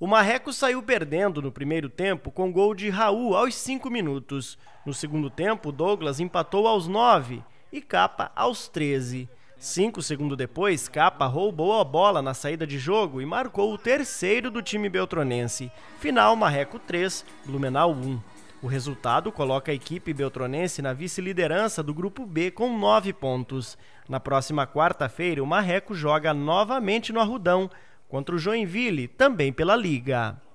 O Marreco saiu perdendo no primeiro tempo com gol de Raul aos 5 minutos. No segundo tempo, Douglas empatou aos 9 e Capa aos 13. Cinco segundos depois, Capa roubou a bola na saída de jogo e marcou o terceiro do time beltronense. Final Marreco 3, Blumenau 1. O resultado coloca a equipe beltronense na vice-liderança do grupo B com 9 pontos. Na próxima quarta-feira, o Marreco joga novamente no Arrudão contra o Joinville, também pela Liga.